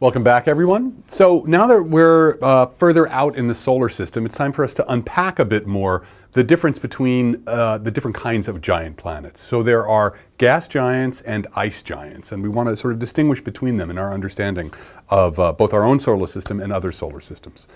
Welcome back, everyone. So now that we're uh, further out in the solar system, it's time for us to unpack a bit more the difference between uh, the different kinds of giant planets. So there are gas giants and ice giants, and we want to sort of distinguish between them in our understanding of uh, both our own solar system and other solar systems.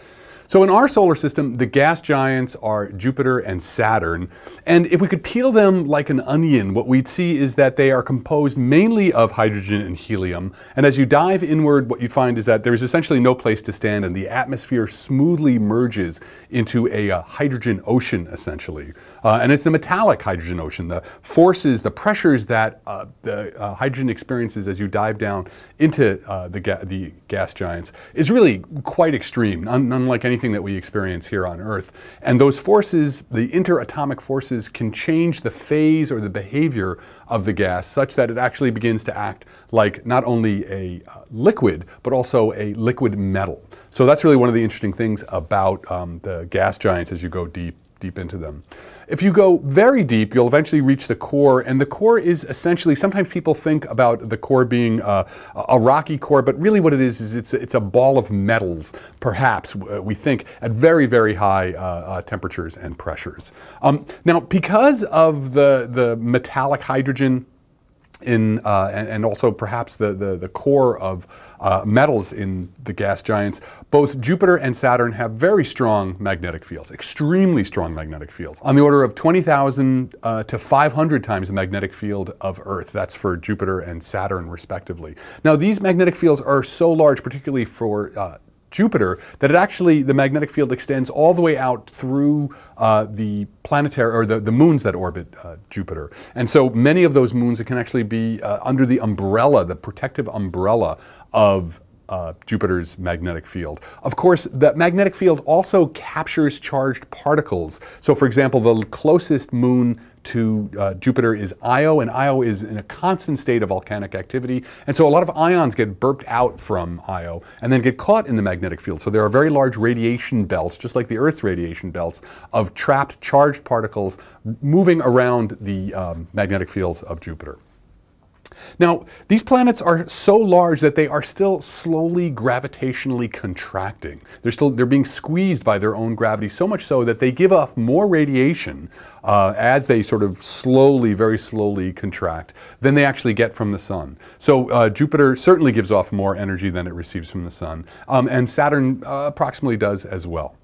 So in our solar system, the gas giants are Jupiter and Saturn. And if we could peel them like an onion, what we'd see is that they are composed mainly of hydrogen and helium. And as you dive inward, what you'd find is that there is essentially no place to stand and the atmosphere smoothly merges into a uh, hydrogen ocean, essentially. Uh, and it's a metallic hydrogen ocean. The forces, the pressures that uh, the uh, hydrogen experiences as you dive down into uh, the, ga the gas giants is really quite extreme, un unlike anything anything that we experience here on Earth. And those forces, the interatomic forces, can change the phase or the behavior of the gas such that it actually begins to act like not only a uh, liquid, but also a liquid metal. So that's really one of the interesting things about um, the gas giants as you go deep deep into them. If you go very deep, you'll eventually reach the core, and the core is essentially sometimes people think about the core being uh, a rocky core, but really what it is is it's, it's a ball of metals, perhaps, uh, we think, at very, very high uh, uh, temperatures and pressures. Um, now, because of the, the metallic hydrogen in, uh, and, and, also perhaps the, the, the core of uh, metals in the gas giants, both Jupiter and Saturn have very strong magnetic fields, extremely strong magnetic fields, on the order of 20,000 uh, to 500 times the magnetic field of Earth. That's for Jupiter and Saturn, respectively. Now, these magnetic fields are so large, particularly for uh, Jupiter, that it actually, the magnetic field extends all the way out through uh, the planetary, or the, the moons that orbit uh, Jupiter. And so many of those moons, it can actually be uh, under the umbrella, the protective umbrella of uh, Jupiter's magnetic field. Of course, that magnetic field also captures charged particles. So, for example, the closest moon to uh, Jupiter is Io, and Io is in a constant state of volcanic activity. And so a lot of ions get burped out from Io and then get caught in the magnetic field. So there are very large radiation belts, just like the Earth's radiation belts, of trapped charged particles moving around the um, magnetic fields of Jupiter. Now, these planets are so large that they are still slowly gravitationally contracting. They're still they're being squeezed by their own gravity so much so that they give off more radiation uh, as they sort of slowly, very slowly contract than they actually get from the sun. So uh, Jupiter certainly gives off more energy than it receives from the sun, um, and Saturn uh, approximately does as well.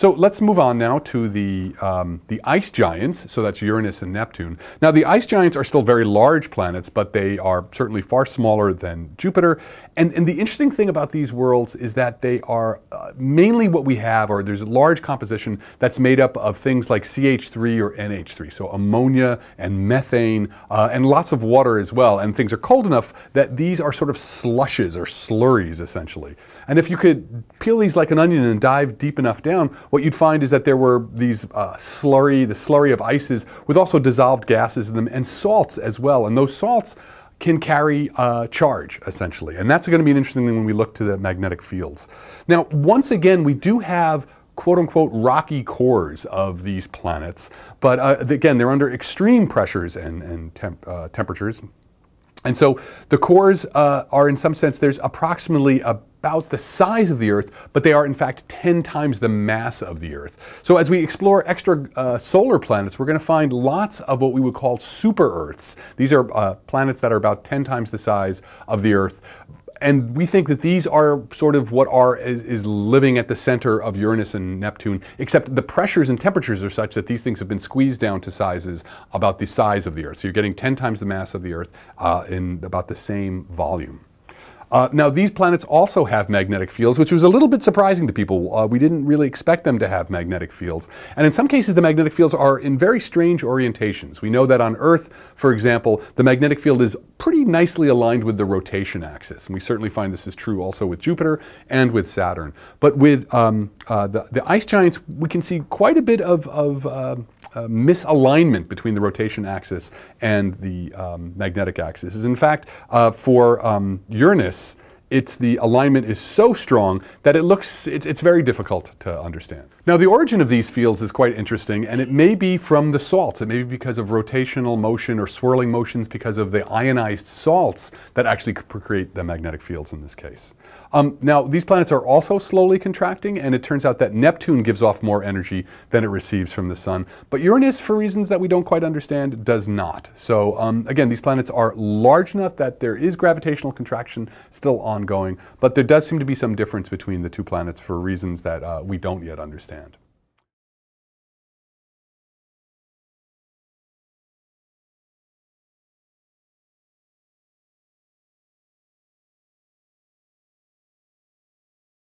So let's move on now to the, um, the ice giants. So that's Uranus and Neptune. Now, the ice giants are still very large planets, but they are certainly far smaller than Jupiter. And, and the interesting thing about these worlds is that they are uh, mainly what we have, or there's a large composition that's made up of things like CH3 or NH3. So ammonia and methane uh, and lots of water as well. And things are cold enough that these are sort of slushes or slurries, essentially. And if you could peel these like an onion and dive deep enough down, what you'd find is that there were these uh, slurry, the slurry of ices with also dissolved gases in them and salts as well. And those salts can carry uh, charge essentially. And that's going to be an interesting thing when we look to the magnetic fields. Now, once again, we do have quote unquote rocky cores of these planets, but uh, again, they're under extreme pressures and, and temp, uh, temperatures, and so the cores uh, are, in some sense, there's approximately about the size of the Earth, but they are, in fact, 10 times the mass of the Earth. So as we explore extra uh, solar planets, we're going to find lots of what we would call super Earths. These are uh, planets that are about 10 times the size of the Earth, and we think that these are sort of what are is, is, living at the center of Uranus and Neptune, except the pressures and temperatures are such that these things have been squeezed down to sizes about the size of the Earth. So you're getting 10 times the mass of the Earth uh, in about the same volume. Uh, now, these planets also have magnetic fields, which was a little bit surprising to people. Uh, we didn't really expect them to have magnetic fields. And in some cases, the magnetic fields are in very strange orientations. We know that on Earth, for example, the magnetic field is pretty nicely aligned with the rotation axis. And we certainly find this is true also with Jupiter and with Saturn. But with um, uh, the, the, ice giants, we can see quite a bit of, of uh, uh, misalignment between the rotation axis and the um, magnetic axis. In fact, uh, for um, Uranus, it's the alignment is so strong that it looks, it's, it's very difficult to understand. Now, the origin of these fields is quite interesting, and it may be from the salts. It may be because of rotational motion or swirling motions because of the ionized salts that actually create the magnetic fields in this case. Um, now, these planets are also slowly contracting, and it turns out that Neptune gives off more energy than it receives from the Sun. But Uranus, for reasons that we don't quite understand, does not. So, um, again, these planets are large enough that there is gravitational contraction still ongoing, but there does seem to be some difference between the two planets for reasons that uh, we don't yet understand. And.